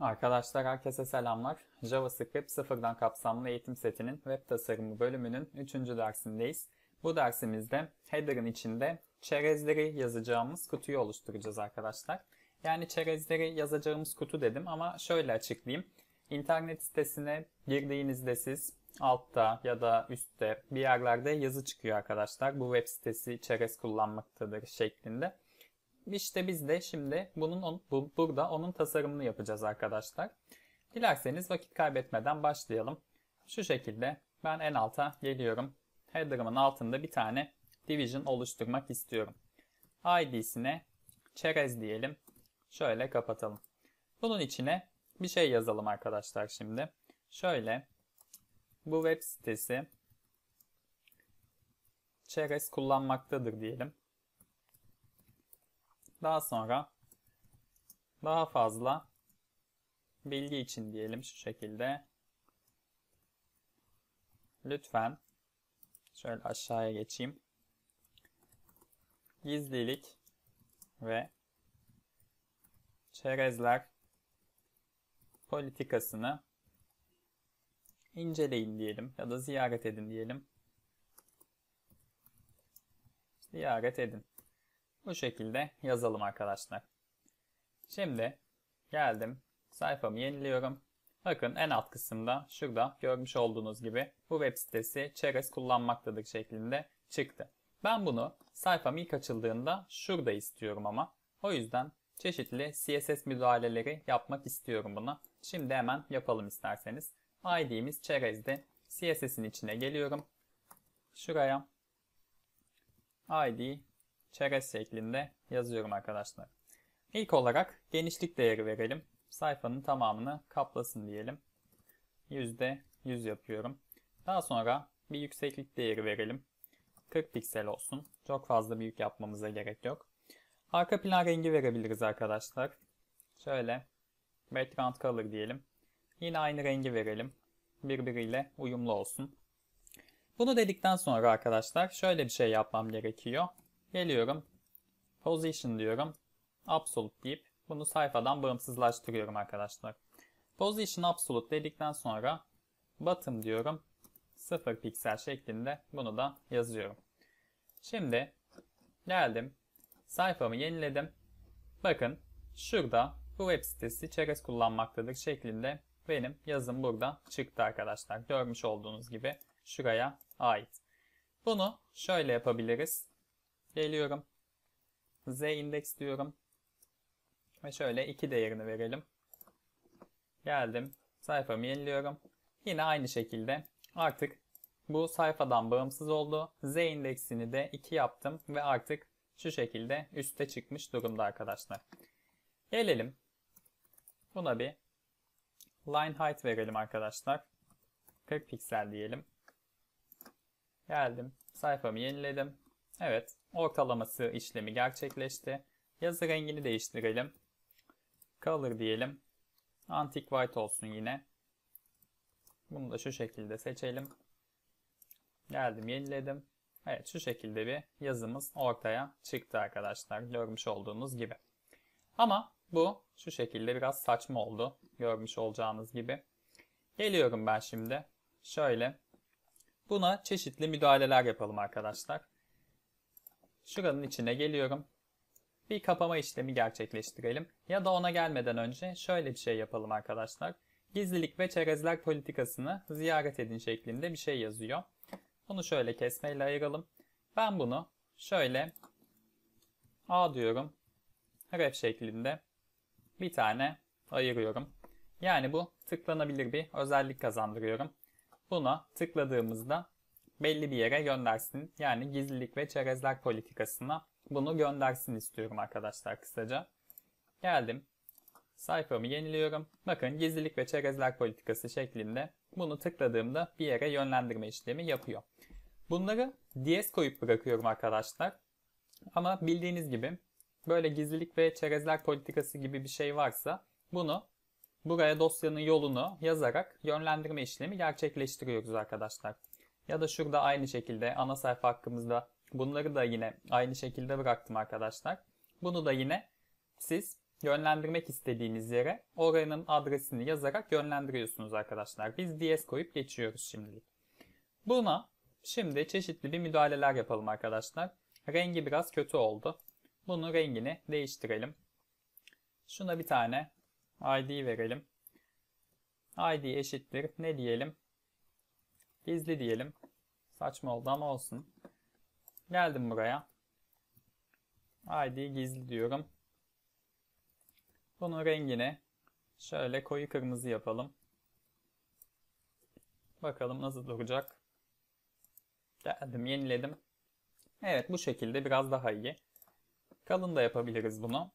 Arkadaşlar herkese selamlar. JavaScript sıfırdan kapsamlı eğitim setinin web tasarımı bölümünün 3. dersindeyiz. Bu dersimizde header'ın içinde çerezleri yazacağımız kutuyu oluşturacağız arkadaşlar. Yani çerezleri yazacağımız kutu dedim ama şöyle açıklayayım. İnternet sitesine girdiğinizde siz altta ya da üstte bir yerlerde yazı çıkıyor arkadaşlar. Bu web sitesi çerez kullanmaktadır şeklinde. İşte biz de şimdi bunun bu, burada onun tasarımını yapacağız arkadaşlar. Dilerseniz vakit kaybetmeden başlayalım. Şu şekilde ben en alta geliyorum. Header'ımın altında bir tane division oluşturmak istiyorum. ID'sine çerez diyelim. Şöyle kapatalım. Bunun içine bir şey yazalım arkadaşlar şimdi. Şöyle bu web sitesi çerez kullanmaktadır diyelim. Daha sonra daha fazla bilgi için diyelim şu şekilde. Lütfen şöyle aşağıya geçeyim. Gizlilik ve çerezler politikasını inceleyin diyelim ya da ziyaret edin diyelim. Ziyaret edin. Bu şekilde yazalım arkadaşlar. Şimdi geldim. Sayfamı yeniliyorum. Bakın en alt kısımda şurada görmüş olduğunuz gibi bu web sitesi çerez kullanmaktadır şeklinde çıktı. Ben bunu sayfam ilk açıldığında şurada istiyorum ama. O yüzden çeşitli CSS müdahaleleri yapmak istiyorum buna. Şimdi hemen yapalım isterseniz. ID'miz çerezdi. CSS'in içine geliyorum. Şuraya ID çerez şeklinde yazıyorum arkadaşlar. İlk olarak genişlik değeri verelim. Sayfanın tamamını kaplasın diyelim. %100 yapıyorum. Daha sonra bir yükseklik değeri verelim. 40 piksel olsun. Çok fazla büyük yapmamıza gerek yok. Arka plan rengi verebiliriz arkadaşlar. Şöyle background color diyelim. Yine aynı rengi verelim. Birbiriyle uyumlu olsun. Bunu dedikten sonra arkadaşlar şöyle bir şey yapmam gerekiyor. Geliyorum. Position diyorum. Absolute deyip bunu sayfadan bağımsızlaştırıyorum arkadaşlar. Position Absolute dedikten sonra bottom diyorum. 0 piksel şeklinde bunu da yazıyorum. Şimdi geldim. Sayfamı yeniledim. Bakın şurada bu web sitesi çerez kullanmaktadır şeklinde benim yazım burada çıktı arkadaşlar. Görmüş olduğunuz gibi şuraya ait. Bunu şöyle yapabiliriz. Geliyorum. Z index diyorum. Ve şöyle 2 değerini verelim. Geldim. Sayfamı yeniliyorum. Yine aynı şekilde artık bu sayfadan bağımsız oldu. Z indeksini de 2 yaptım ve artık şu şekilde üste çıkmış durumda arkadaşlar. Gelelim. Buna bir Line height verelim arkadaşlar. 40 piksel diyelim. Geldim. Sayfamı yeniledim. Evet. Ortalaması işlemi gerçekleşti. Yazı rengini değiştirelim. Color diyelim. Antik white olsun yine. Bunu da şu şekilde seçelim. Geldim yeniledim. Evet şu şekilde bir yazımız ortaya çıktı arkadaşlar. Görmüş olduğunuz gibi. Ama bu şu şekilde biraz saçma oldu. Görmüş olacağınız gibi. Geliyorum ben şimdi. Şöyle. Buna çeşitli müdahaleler yapalım arkadaşlar. Şuranın içine geliyorum. Bir kapama işlemi gerçekleştirelim. Ya da ona gelmeden önce şöyle bir şey yapalım arkadaşlar. Gizlilik ve çerezler politikasını ziyaret edin şeklinde bir şey yazıyor. Bunu şöyle kesmeyle ayıralım. Ben bunu şöyle A diyorum. Ref şeklinde bir tane ayırıyorum. Yani bu tıklanabilir bir özellik kazandırıyorum. Buna tıkladığımızda belli bir yere göndersin. Yani gizlilik ve çerezler politikasına bunu göndersin istiyorum arkadaşlar kısaca. Geldim. Sayfamı yeniliyorum. Bakın gizlilik ve çerezler politikası şeklinde bunu tıkladığımda bir yere yönlendirme işlemi yapıyor. Bunları DS koyup bırakıyorum arkadaşlar. Ama bildiğiniz gibi böyle gizlilik ve çerezler politikası gibi bir şey varsa bunu buraya dosyanın yolunu yazarak yönlendirme işlemi gerçekleştiriyoruz arkadaşlar. Ya da şurada aynı şekilde ana sayfa hakkımızda bunları da yine aynı şekilde bıraktım arkadaşlar. Bunu da yine siz yönlendirmek istediğiniz yere oranın adresini yazarak yönlendiriyorsunuz arkadaşlar. Biz ds koyup geçiyoruz şimdilik. Buna şimdi çeşitli bir müdahaleler yapalım arkadaşlar. Rengi biraz kötü oldu. Bunun rengini değiştirelim. Şuna bir tane ID verelim. ID eşittir. Ne diyelim? Gizli diyelim. Saçma oldu ama olsun. Geldim buraya. ID gizli diyorum. Bunun rengini şöyle koyu kırmızı yapalım. Bakalım nasıl duracak. Geldim yeniledim. Evet bu şekilde biraz daha iyi. Kalın da yapabiliriz bunu.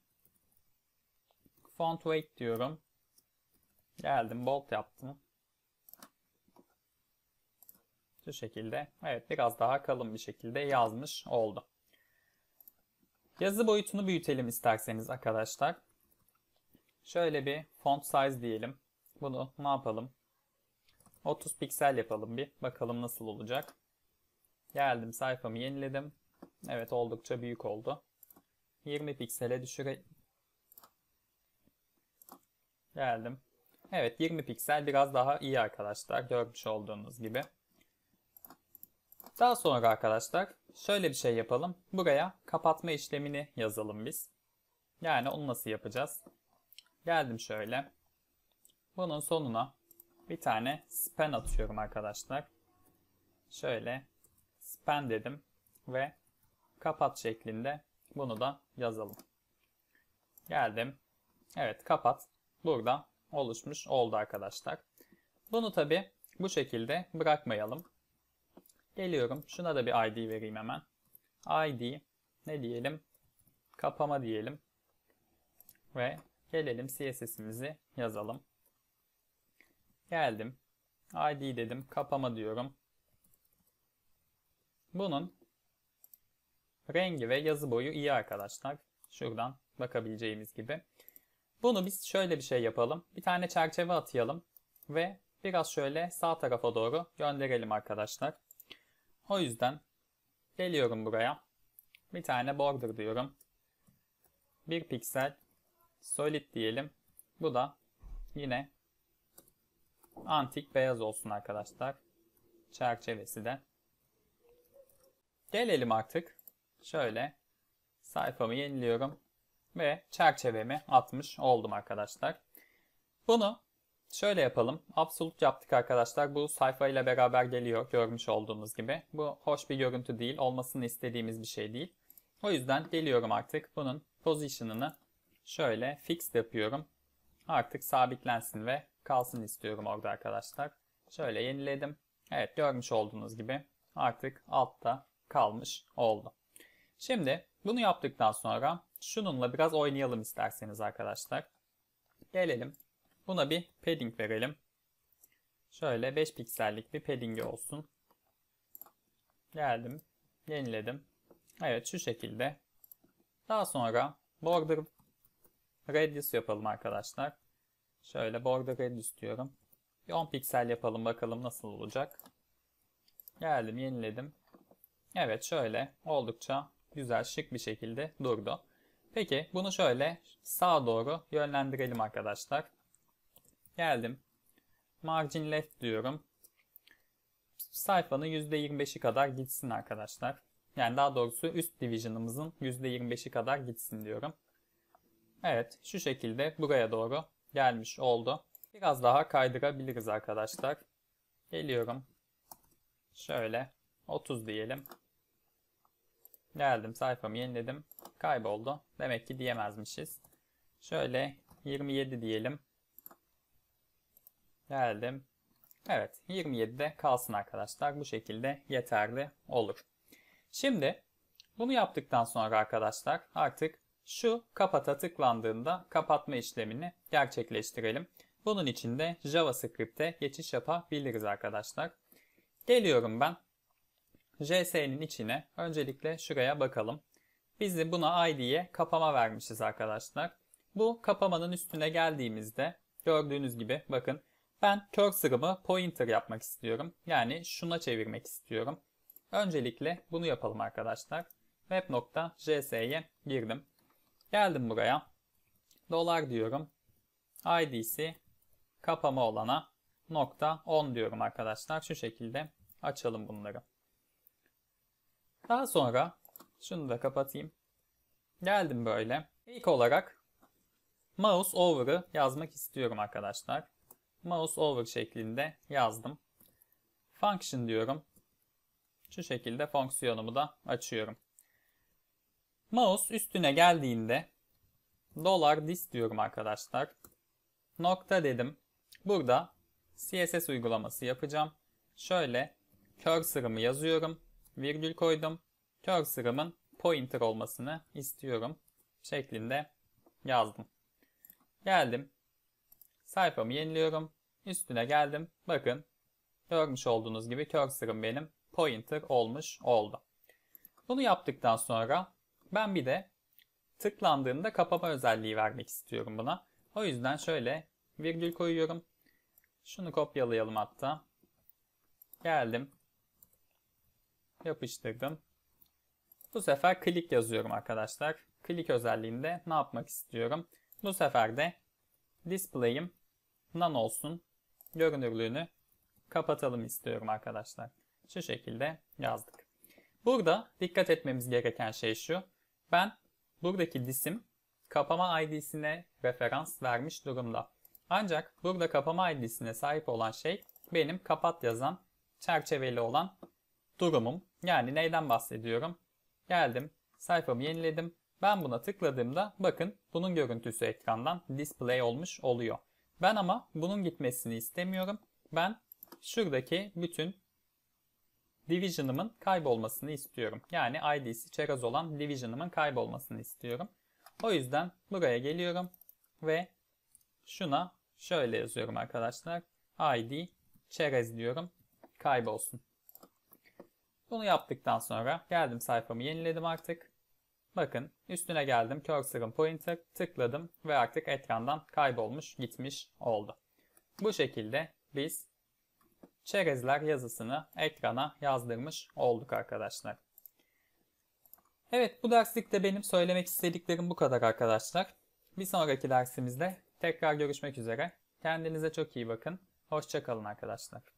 Font weight diyorum. Geldim bold yaptım. Şu şekilde. Evet biraz daha kalın bir şekilde yazmış oldu. Yazı boyutunu büyütelim isterseniz arkadaşlar. Şöyle bir font size diyelim. Bunu ne yapalım? 30 piksel yapalım bir. Bakalım nasıl olacak. Geldim sayfamı yeniledim. Evet oldukça büyük oldu. 20 piksele düşüreyim. Geldim. Evet 20 piksel biraz daha iyi arkadaşlar görmüş olduğunuz gibi. Daha sonra arkadaşlar şöyle bir şey yapalım. Buraya kapatma işlemini yazalım biz. Yani onu nasıl yapacağız? Geldim şöyle. Bunun sonuna bir tane span atıyorum arkadaşlar. Şöyle span dedim ve kapat şeklinde bunu da yazalım. Geldim. Evet kapat. Burada oluşmuş oldu arkadaşlar. Bunu tabi bu şekilde bırakmayalım. Geliyorum. Şuna da bir ID vereyim hemen. ID ne diyelim? Kapama diyelim. Ve gelelim CSS'imizi yazalım. Geldim. ID dedim. Kapama diyorum. Bunun Rengi ve yazı boyu iyi arkadaşlar. Şuradan bakabileceğimiz gibi. Bunu biz şöyle bir şey yapalım. Bir tane çerçeve atayalım ve biraz şöyle sağ tarafa doğru gönderelim arkadaşlar. O yüzden geliyorum buraya. Bir tane border diyorum. bir piksel solid diyelim. Bu da yine antik beyaz olsun arkadaşlar. Çerçevesi de. Gelelim artık Şöyle sayfamı yeniliyorum ve çerçevemi atmış oldum arkadaşlar. Bunu şöyle yapalım. Absolut yaptık arkadaşlar. Bu sayfayla beraber geliyor görmüş olduğunuz gibi. Bu hoş bir görüntü değil. Olmasını istediğimiz bir şey değil. O yüzden geliyorum artık. Bunun position'ını şöyle fixed yapıyorum. Artık sabitlensin ve kalsın istiyorum orada arkadaşlar. Şöyle yeniledim. Evet görmüş olduğunuz gibi artık altta kalmış oldu. Şimdi bunu yaptıktan sonra şununla biraz oynayalım isterseniz arkadaşlar. Gelelim. Buna bir padding verelim. Şöyle 5 piksellik bir padding olsun. Geldim. Yeniledim. Evet şu şekilde. Daha sonra border radius yapalım arkadaşlar. Şöyle border radius diyorum. Bir 10 piksel yapalım bakalım nasıl olacak. Geldim yeniledim. Evet şöyle oldukça güzel şık bir şekilde durdu. Peki bunu şöyle sağa doğru yönlendirelim arkadaşlar. Geldim. Margin left diyorum. Sayfanın %25'i kadar gitsin arkadaşlar. Yani daha doğrusu üst division'ımızın %25'i kadar gitsin diyorum. Evet şu şekilde buraya doğru gelmiş oldu. Biraz daha kaydırabiliriz arkadaşlar. Geliyorum. Şöyle 30 diyelim. Geldim sayfamı yeniledim. Kayboldu. Demek ki diyemezmişiz. Şöyle 27 diyelim. Geldim. Evet 27'de kalsın arkadaşlar. Bu şekilde yeterli olur. Şimdi bunu yaptıktan sonra arkadaşlar artık şu kapata tıklandığında kapatma işlemini gerçekleştirelim. Bunun için de JavaScript'e geçiş yapabiliriz arkadaşlar. Geliyorum ben JS'nin içine öncelikle şuraya bakalım. Biz de buna id'ye kapama vermişiz arkadaşlar. Bu kapamanın üstüne geldiğimizde gördüğünüz gibi bakın ben cursor'ımı pointer yapmak istiyorum. Yani şuna çevirmek istiyorum. Öncelikle bunu yapalım arkadaşlar. web.js'ye girdim. Geldim buraya. Dolar diyorum. ID'si kapama olana nokta 10 diyorum arkadaşlar. Şu şekilde açalım bunları. Daha sonra şunu da kapatayım. Geldim böyle. İlk olarak mouse over'ı yazmak istiyorum arkadaşlar. Mouse over şeklinde yazdım. Function diyorum. Şu şekilde fonksiyonumu da açıyorum. Mouse üstüne geldiğinde dolar dis diyorum arkadaşlar. Nokta dedim. Burada CSS uygulaması yapacağım. Şöyle cursor'ımı yazıyorum virgül koydum. Cursor'ımın pointer olmasını istiyorum şeklinde yazdım. Geldim. Sayfamı yeniliyorum. Üstüne geldim. Bakın görmüş olduğunuz gibi cursor'ım benim pointer olmuş oldu. Bunu yaptıktan sonra ben bir de tıklandığında kapama özelliği vermek istiyorum buna. O yüzden şöyle virgül koyuyorum. Şunu kopyalayalım hatta. Geldim yapıştırdım. Bu sefer klik yazıyorum arkadaşlar. Klik özelliğinde ne yapmak istiyorum? Bu sefer de display'im none olsun. Görünürlüğünü kapatalım istiyorum arkadaşlar. Şu şekilde yazdık. Burada dikkat etmemiz gereken şey şu. Ben buradaki disim kapama ID'sine referans vermiş durumda. Ancak burada kapama ID'sine sahip olan şey benim kapat yazan çerçeveli olan durumum. Yani neyden bahsediyorum? Geldim, sayfamı yeniledim. Ben buna tıkladığımda bakın bunun görüntüsü ekrandan display olmuş oluyor. Ben ama bunun gitmesini istemiyorum. Ben şuradaki bütün Division'ımın kaybolmasını istiyorum. Yani ID'si çerez olan Division'ımın kaybolmasını istiyorum. O yüzden buraya geliyorum ve şuna şöyle yazıyorum arkadaşlar. ID çerez diyorum kaybolsun. Bunu yaptıktan sonra geldim sayfamı yeniledim artık. Bakın üstüne geldim cursor'ın pointer tıkladım ve artık ekrandan kaybolmuş gitmiş oldu. Bu şekilde biz çerezler yazısını ekrana yazdırmış olduk arkadaşlar. Evet bu derslikte benim söylemek istediklerim bu kadar arkadaşlar. Bir sonraki dersimizde tekrar görüşmek üzere. Kendinize çok iyi bakın. Hoşçakalın arkadaşlar.